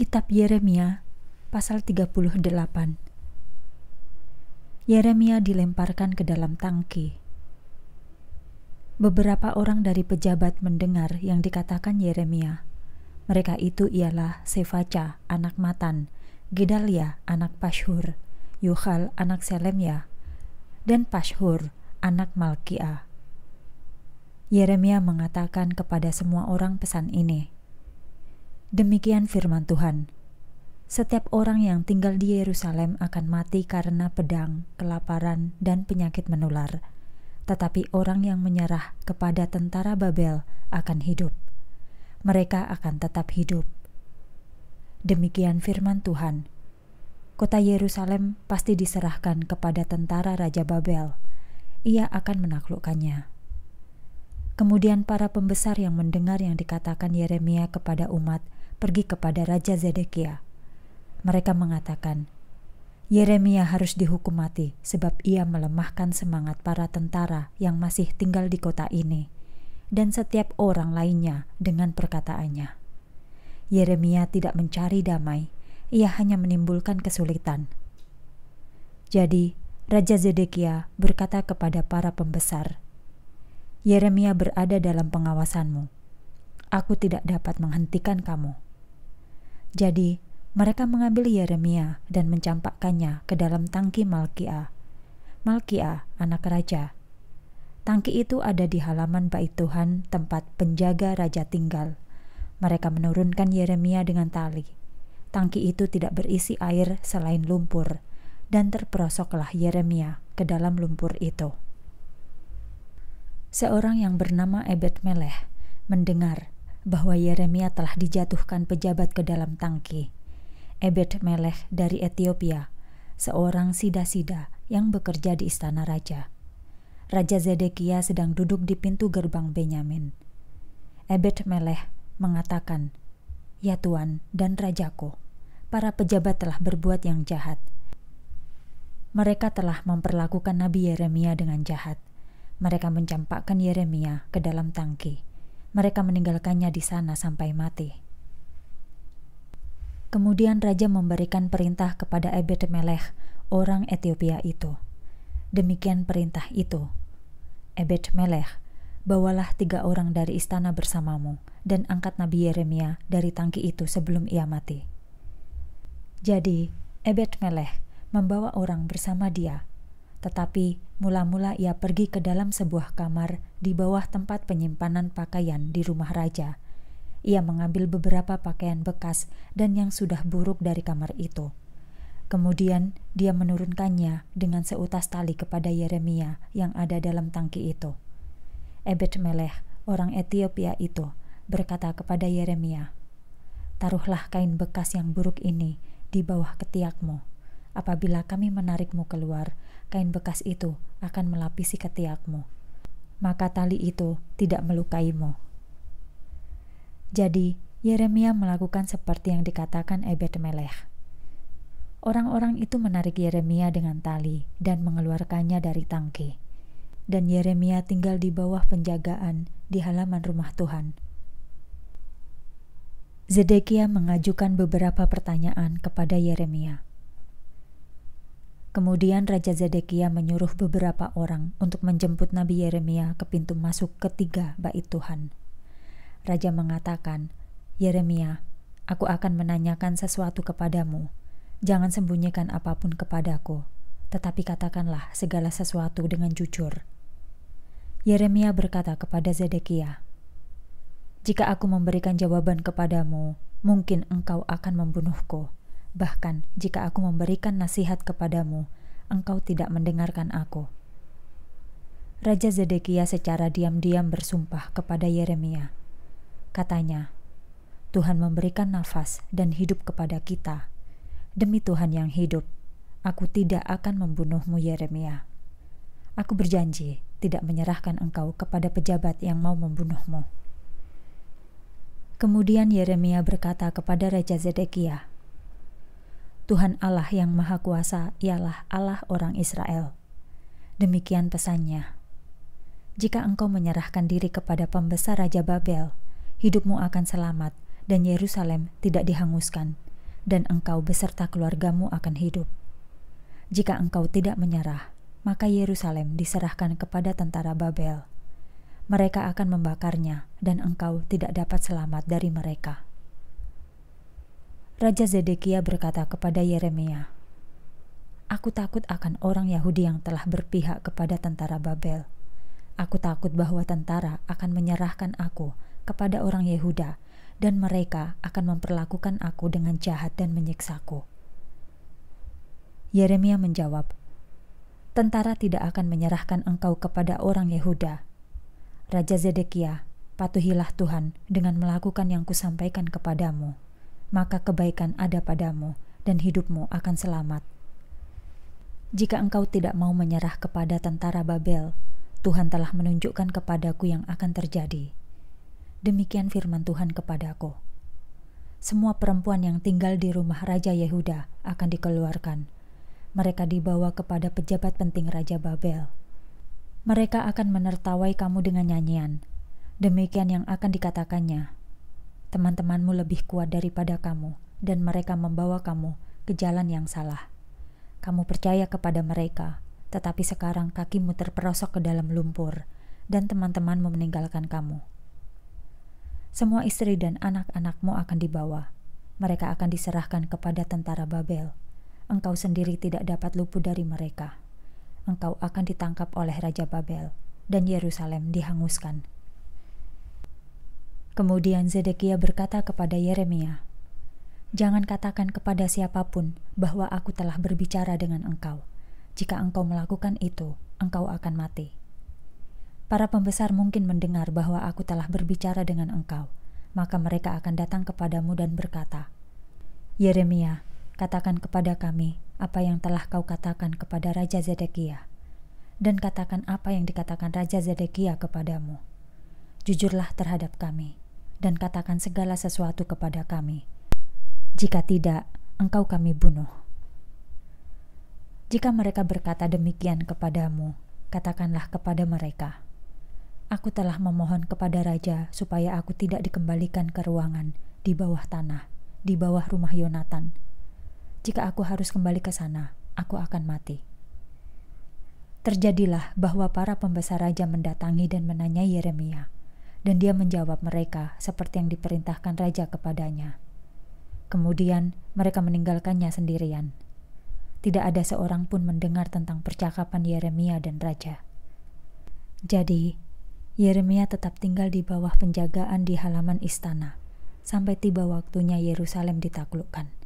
Kitab Yeremia pasal 38 Yeremia dilemparkan ke dalam tangki. Beberapa orang dari pejabat mendengar yang dikatakan Yeremia. Mereka itu ialah Sefaca, anak Matan, Gedalia, anak Pashur, Yuhal, anak Selemia, dan Pashur, anak Malkia. Yeremia mengatakan kepada semua orang pesan ini, Demikian firman Tuhan. Setiap orang yang tinggal di Yerusalem akan mati karena pedang, kelaparan, dan penyakit menular. Tetapi orang yang menyerah kepada tentara Babel akan hidup. Mereka akan tetap hidup. Demikian firman Tuhan. Kota Yerusalem pasti diserahkan kepada tentara Raja Babel. Ia akan menaklukkannya. Kemudian para pembesar yang mendengar yang dikatakan Yeremia kepada umat pergi kepada Raja Zedekia. Mereka mengatakan, Yeremia harus dihukum mati sebab ia melemahkan semangat para tentara yang masih tinggal di kota ini dan setiap orang lainnya dengan perkataannya. Yeremia tidak mencari damai, ia hanya menimbulkan kesulitan. Jadi, Raja Zedekia berkata kepada para pembesar, Yeremia berada dalam pengawasanmu. Aku tidak dapat menghentikan kamu.' Jadi, mereka mengambil Yeremia dan mencampakkannya ke dalam tangki Malkia. Malkia, anak raja. Tangki itu ada di halaman bait Tuhan tempat penjaga raja tinggal. Mereka menurunkan Yeremia dengan tali. Tangki itu tidak berisi air selain lumpur, dan terperosoklah Yeremia ke dalam lumpur itu. Seorang yang bernama Ebed Meleh mendengar bahwa Yeremia telah dijatuhkan pejabat ke dalam tangki. Ebed Melech dari Ethiopia, seorang sida-sida yang bekerja di istana raja. Raja Zedekia sedang duduk di pintu gerbang Benyamin. Ebed Melech mengatakan, Ya Tuan dan Rajaku, para pejabat telah berbuat yang jahat. Mereka telah memperlakukan Nabi Yeremia dengan jahat. Mereka mencampakkan Yeremia ke dalam tangki mereka meninggalkannya di sana sampai mati. Kemudian raja memberikan perintah kepada Ebed Melech, orang Ethiopia itu. Demikian perintah itu. Ebed Melech, bawalah tiga orang dari istana bersamamu dan angkat Nabi Yeremia dari tangki itu sebelum ia mati. Jadi, Ebed Melech membawa orang bersama dia tetapi mula-mula ia pergi ke dalam sebuah kamar di bawah tempat penyimpanan pakaian di rumah raja. Ia mengambil beberapa pakaian bekas dan yang sudah buruk dari kamar itu. Kemudian dia menurunkannya dengan seutas tali kepada Yeremia yang ada dalam tangki itu. Ebed Meleh, orang Ethiopia itu, berkata kepada Yeremia, Taruhlah kain bekas yang buruk ini di bawah ketiakmu Apabila kami menarikmu keluar, kain bekas itu akan melapisi ketiakmu. Maka tali itu tidak melukaimu. Jadi, Yeremia melakukan seperti yang dikatakan Ebed Melech. Orang-orang itu menarik Yeremia dengan tali dan mengeluarkannya dari tangki. Dan Yeremia tinggal di bawah penjagaan di halaman rumah Tuhan. Zedekia mengajukan beberapa pertanyaan kepada Yeremia. Kemudian Raja Zedekia menyuruh beberapa orang untuk menjemput Nabi Yeremia ke pintu masuk ketiga bait Tuhan. Raja mengatakan, Yeremia, aku akan menanyakan sesuatu kepadamu. Jangan sembunyikan apapun kepadaku, tetapi katakanlah segala sesuatu dengan jujur. Yeremia berkata kepada Zedekia, "Jika aku memberikan jawaban kepadamu, mungkin engkau akan membunuhku. Bahkan jika aku memberikan nasihat kepadamu, engkau tidak mendengarkan aku. Raja Zedekia secara diam-diam bersumpah kepada Yeremia. Katanya, Tuhan memberikan nafas dan hidup kepada kita. Demi Tuhan yang hidup, aku tidak akan membunuhmu Yeremia. Aku berjanji tidak menyerahkan engkau kepada pejabat yang mau membunuhmu. Kemudian Yeremia berkata kepada Raja Zedekiah, Tuhan Allah yang Maha Kuasa ialah Allah orang Israel. Demikian pesannya. Jika engkau menyerahkan diri kepada pembesar Raja Babel, hidupmu akan selamat dan Yerusalem tidak dihanguskan, dan engkau beserta keluargamu akan hidup. Jika engkau tidak menyerah, maka Yerusalem diserahkan kepada tentara Babel. Mereka akan membakarnya, dan engkau tidak dapat selamat dari mereka.' Raja Zedekia berkata kepada Yeremia, Aku takut akan orang Yahudi yang telah berpihak kepada tentara Babel. Aku takut bahwa tentara akan menyerahkan aku kepada orang Yehuda, dan mereka akan memperlakukan aku dengan jahat dan menyiksaku. Yeremia menjawab, Tentara tidak akan menyerahkan engkau kepada orang Yehuda. Raja Zedekia, patuhilah Tuhan dengan melakukan yang kusampaikan kepadamu maka kebaikan ada padamu dan hidupmu akan selamat. Jika engkau tidak mau menyerah kepada tentara Babel, Tuhan telah menunjukkan kepadaku yang akan terjadi. Demikian firman Tuhan kepadaku. Semua perempuan yang tinggal di rumah Raja Yehuda akan dikeluarkan. Mereka dibawa kepada pejabat penting Raja Babel. Mereka akan menertawai kamu dengan nyanyian. Demikian yang akan dikatakannya, teman-temanmu lebih kuat daripada kamu, dan mereka membawa kamu ke jalan yang salah. Kamu percaya kepada mereka, tetapi sekarang kakimu terperosok ke dalam lumpur, dan teman-temanmu meninggalkan kamu. Semua istri dan anak-anakmu akan dibawa. Mereka akan diserahkan kepada tentara Babel. Engkau sendiri tidak dapat luput dari mereka. Engkau akan ditangkap oleh Raja Babel, dan Yerusalem dihanguskan. Kemudian Zedekia berkata kepada Yeremia, Jangan katakan kepada siapapun bahwa aku telah berbicara dengan engkau. Jika engkau melakukan itu, engkau akan mati. Para pembesar mungkin mendengar bahwa aku telah berbicara dengan engkau, maka mereka akan datang kepadamu dan berkata, Yeremia, katakan kepada kami apa yang telah kau katakan kepada Raja Zedekia, dan katakan apa yang dikatakan Raja Zedekia kepadamu. Jujurlah terhadap kami.' dan katakan segala sesuatu kepada kami. Jika tidak, engkau kami bunuh. Jika mereka berkata demikian kepadamu, katakanlah kepada mereka, Aku telah memohon kepada raja supaya aku tidak dikembalikan ke ruangan di bawah tanah, di bawah rumah Yonatan. Jika aku harus kembali ke sana, aku akan mati. Terjadilah bahwa para pembesar raja mendatangi dan menanyai Yeremia, dan dia menjawab mereka seperti yang diperintahkan raja kepadanya. Kemudian mereka meninggalkannya sendirian. Tidak ada seorang pun mendengar tentang percakapan Yeremia dan raja. Jadi, Yeremia tetap tinggal di bawah penjagaan di halaman istana sampai tiba waktunya Yerusalem ditaklukkan.